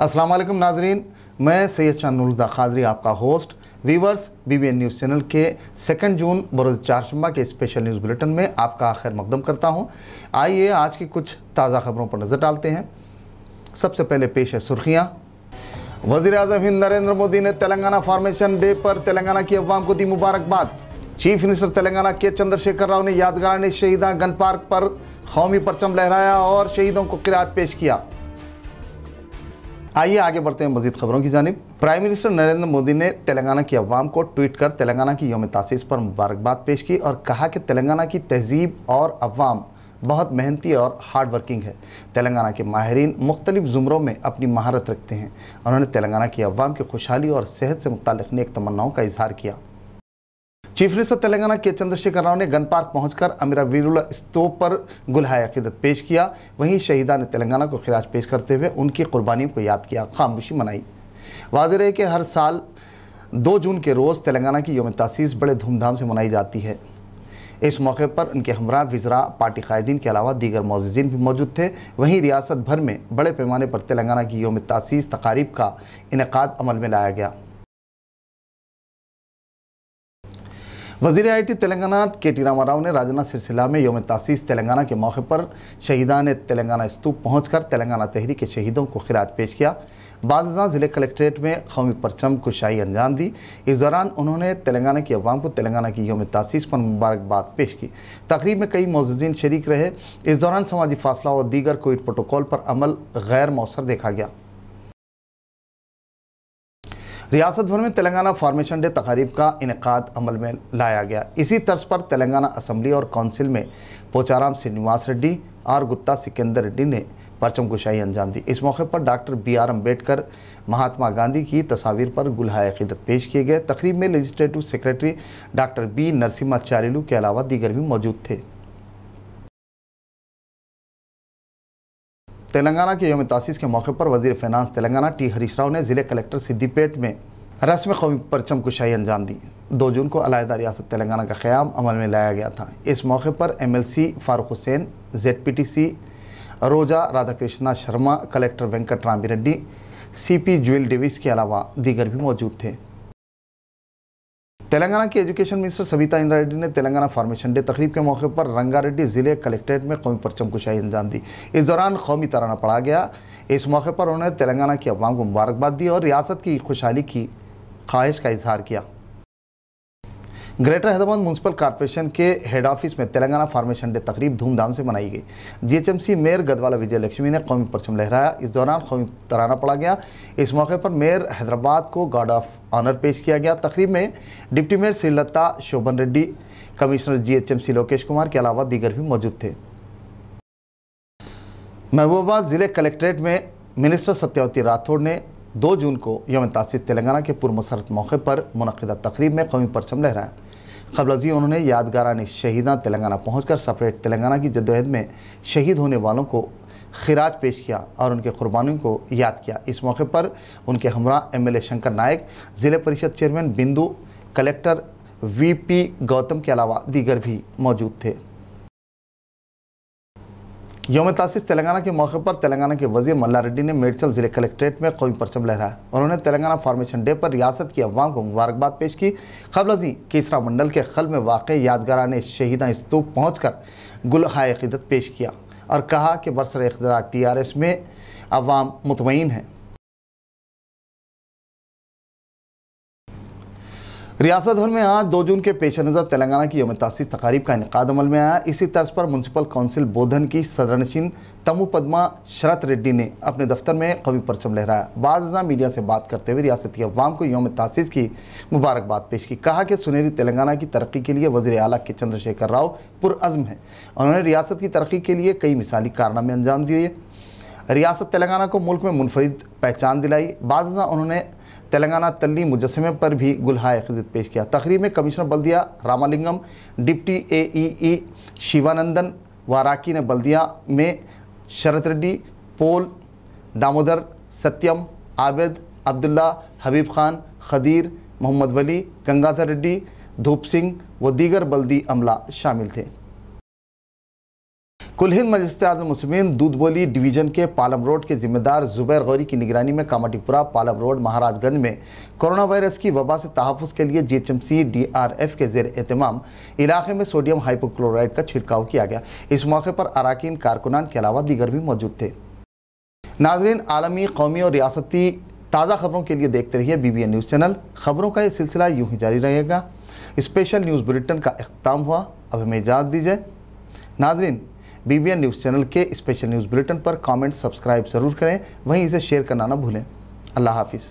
अस्सलाम वालेकुम नाजरीन मैं सैयद शानुल्दा खादरी आपका host viewers BBN news channel के सेकंड जून बरोज़ चारशंबा के स्पेशल न्यूज़ बुलेटिन में आपका आखिर मकदम करता हूं आइए आज की कुछ ताज़ा खबरों पर नज़र डालते हैं सबसे पहले पेश है सुर्खियाँ वजी अजम हिंद नरेंद्र मोदी ने तेलंगाना फार्मेशन डे पर तेलंगाना की अवाम को दी मुबारकबाद चीफ मिनिस्टर तेलंगाना के चंद्रशेखर राव ने यादगार शहीदा गन पार्क पर कौमी परचम लहराया और शहीदों को किरात पेश किया आइए आगे बढ़ते हैं मजीद खबरों की जानब प्राइम मिनिस्टर नरेंद्र मोदी ने तेलंगाना की आवाम को ट्वीट कर तेलंगाना की योम तासीस पर मुबारकबाद पेश की और कहा कि तेलंगाना की तहजीब और अवाम बहुत मेहनती और हार्ड वर्किंग है तेलंगाना के माहरीन मुख्तलिफ ज़ुमरों में अपनी महारत रखते हैं उन्होंने तेलंगाना की अवाम की खुशहाली और सेहत से मुतल नेक तमन्नाओं का इजहार किया चीफ मिनिस्टर तेलंगाना के चंद्रशेखर राव ने गन पार्क पहुंचकर अमीरा वीरुला स्तूप पर गुलहाया अकीदत पेश किया वहीं शहीदा ने तेलंगाना को खिराज पेश करते हुए उनकी कुर्बानियों को याद किया खामोशी मनाई वाज रहे कि हर साल दो जून के रोज़ तेलंगाना की योम तसीस बड़े धूमधाम से मनाई जाती है इस मौके पर उनके हमरा वज्रा पार्टी कायदीन के अलावा दीगर मोजिन भी मौजूद थे वहीं रियासत भर में बड़े पैमाने पर तेलंगाना की योम तसीस तकारीब का इनका अमल में लाया गया वजीर आई टी तेलंगाना के टी रामा राव ने राजना सिलसिला में योम तासीस तेलंगाना के मौके पर शहीदान तेलंगाना स्तूप पहुँच कर तेलंगाना तहरीक के शहीदों को खराज पेश किया बादशाह ज़िले कलेक्ट्रेट में कौमी परचम को शाही अंजाम दी इस दौरान उन्होंने तेलंगाना की अवाम को तेलंगाना की योम तासीस पर मुबारकबाद पेश की तकरीब में कई मोजीन शरीक रहे इस दौरान समाजी फासला और दीगर कोविड प्रोटोकॉल पर अमल गैर मौसर देखा गया रियासत भर में तेलंगाना फार्मेशन डे तकारीब का इनका अमल में लाया गया इसी तर्ज पर तेलंगाना असम्बली और काउंसिल में पोचाराम श्रीनिवास रेड्डी आर गुप्ता सिकंदर रेड्डी ने परचम कुशाई अंजाम दी इस मौके पर doctor B R Ambedkar Mahatma Gandhi की तस्वीर पर गुलहाय अकीदत पेश किए गए तकरीब में legislative secretary doctor B Narasimha Narasimhacharyulu के अलावा दीगर भी मौजूद थे तेलंगाना के योम तासीस के मौके पर वजीर फैनानस तेलंगाना टी हरीश राव ने जिले कलेक्टर सिद्दीपेट में रस्म कौमी परचम कुशाई अंजाम दी दो जून को अलायदा रियासत तेलंगाना का क़्याम अमल में लाया गया था इस मौके पर M L C Farooq Hussain Z P T C Roja Radhakrishna Sharma collector Venkat Rami Reddy C P Joel Davis के अलावा दीगर भी मौजूद थे तेलंगाना की एजुकेशन मिनिस्टर सविता इंदिरा रेड्डी ने तेलंगाना फार्मेशन डे तकरीब के मौके पर रंगारेड्डी जिले कलेक्ट्रेट में कौमी परचम कुशाई अंजाम दी इस दौरान कौमी तराना पढ़ा गया इस मौके पर उन्होंने तेलंगाना की अवाम को मुबारकबाद दी और रियासत की खुशहाली की ख्वाहिश का इजहार किया ग्रेटर हैदराबाद म्यूनसिपल कॉरपोरेशन के हेड ऑफिस में तेलंगाना फार्मेशन डे तकरीब धूमधाम से मनाई गई जीएचएमसी मेयर गदवाला विजय लक्ष्मी ने कौमी परचम लहराया इस दौरान कौमी तराना पड़ा गया इस मौके पर मेयर हैदराबाद को गार्ड ऑफ ऑनर पेश किया गया तकरीब में deputy mayor Srilatha Shobhan Reddy commissioner G Lokesh Kumar के अलावा दीगर भी मौजूद थे महबूबाबाद जिले कलेक्ट्रेट में मिनिस्टर सत्यावती राठौड़ ने दो जून को यम तासीस तेलंगाना के पुरमसरत मौके पर मनदा तकरीब में कौमी परचम लहराया खबर जी उन्होंने यादगारानी शहीदा तेलंगाना पहुँच सपरेट तेलंगाना की जदोहद में शहीद होने वालों को खराज पेश किया और उनके कुर्बानियों को याद किया इस मौके पर उनके हमरा एमएलए शंकर नायक ज़िले परिषद चेयरमैन बिंदु कलेक्टर वीपी गौतम के अलावा दीगर भी मौजूद थे योम तासीस तेलंगाना के मौके पर तेलंगाना के वजीर मल्ला रेड्डी ने मेडचल जिले कलेक्ट्रेट में कौमी परचम लहराया उन्होंने तेलंगाना फार्मेशन डे पर रियासत की अवाम को मुबारकबाद पेश की ख़बर जी केसरा मंडल के खल में वाक़ यादगारान शहीदा स्तूप पहुँच कर गुल अकीदत पेश किया और कहा कि बरसर इकदार टी आर एस में अवाम मुतमिन है रियासत भर में आज दो जून के पेश नज़र तेलंगाना की योम तासी तकारीब का इनका अमल में आया इसी तर्ज पर म्यूनसिपल काउंसिल बोधन की सदरनशीन तमु पदमा शरत रेड्डी ने अपने दफ्तर में कवि परचम लहराया बाद मीडिया से बात करते हुए रियासती अवाम को योम तासीस की मुबारकबाद पेश की कहा कि सुनहरी तेलंगाना की तरक्की के लिए वजी अला के चंद्रशेखर राव पुरज़म है उन्होंने रियासत की तरक्की के लिए कई मिसाली कारनामे अंजाम दिए रियासत तेलंगाना को मुल्क में मुनफरद पहचान दिलाई बाद उन्होंने तेलंगाना तल्ली मुजस्मे पर भी गुलहा खजत पेश किया तकरीब में कमिश्नर बल्दिया Ramalingam deputy A E E Shivanandan वाराकी ने बल्दिया में शरत रेड्डी पोल दामोदर सत्यम आबेद अब्दुल्ला हबीब खान खदीर मोहम्मद वली गंगाधर रेड्डी धूप सिंह व दीगर बल्दी अमला शामिल थे कुलहिंद मजलिसमसमिन दूधबोली डिवीजन के पालम रोड के जिम्मेदार जुबैर गौरी की निगरानी में कामाटीपुरा पालम रोड महाराजगंज में कोरोना वायरस की वबा से तहफ़ के लिए जीएचएमसी डीआरएफ के जेर एहतमाम इलाके में सोडियम हाइपोक्लोराइड का छिड़काव किया गया इस मौके पर अरकान कारकुनान के अलावा दीगर भी मौजूद थे नाजरीन आलमी कौमी और रियासती ताज़ा खबरों के लिए देखते रहिए बीबीएन न्यूज़ चैनल खबरों का यह सिलसिला यूँ ही जारी रहेगा स्पेशल न्यूज़ बुलेटिन का अख्ताम हुआ अब हमें इजाज़त दीजिए नाजरीन बीबीएन न्यूज़ चैनल के स्पेशल न्यूज़ बुलेटिन पर कमेंट सब्सक्राइब ज़रूर करें वहीं इसे शेयर करना ना भूलें अल्लाह हाफिज़